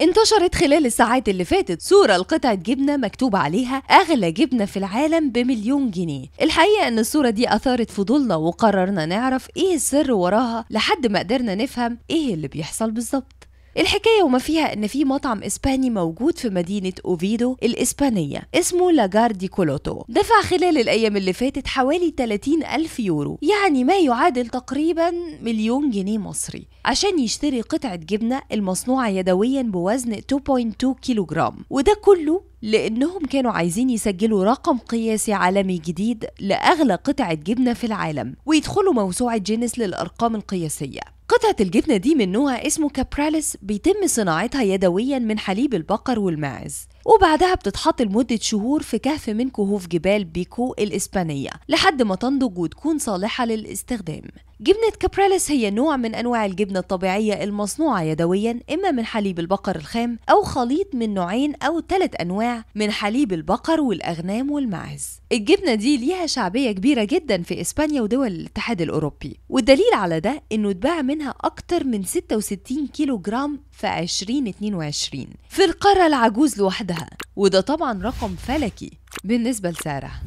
انتشرت خلال الساعات اللي فاتت صورة لقطعة جبنة مكتوب عليها أغلى جبنة في العالم بمليون جنيه الحقيقة أن الصورة دي أثارت فضولنا وقررنا نعرف إيه السر وراها لحد ما قدرنا نفهم إيه اللي بيحصل بالظبط الحكاية وما فيها إن في مطعم إسباني موجود في مدينة أوفيدو الإسبانية اسمه لاجاردي كولوتو دفع خلال الأيام اللي فاتت حوالي 30 ألف يورو يعني ما يعادل تقريبا مليون جنيه مصري عشان يشتري قطعة جبنة المصنوعة يدويا بوزن 2.2 كيلوغرام وده كله لأنهم كانوا عايزين يسجلوا رقم قياسي عالمي جديد لأغلى قطعة جبنة في العالم ويدخلوا موسوعة جينيس للأرقام القياسية قطعة الجبنة دي من نوع اسمه كابراليس بيتم صناعتها يدويا من حليب البقر والماعز وبعدها بتتحط لمدة شهور في كهف من كهوف جبال بيكو الإسبانية لحد ما تنضج وتكون صالحة للاستخدام جبنة كابراليس هي نوع من أنواع الجبنة الطبيعية المصنوعة يدويا إما من حليب البقر الخام أو خليط من نوعين أو ثلاث أنواع من حليب البقر والأغنام والماعز الجبنة دي ليها شعبية كبيرة جدا في إسبانيا ودول الاتحاد الأوروبي والدليل على ده إنه اتباع منها أكتر من 66 كيلو جرام في 2022 في القارة العجوز لوحدها وده طبعا رقم فلكي بالنسبة لسعرها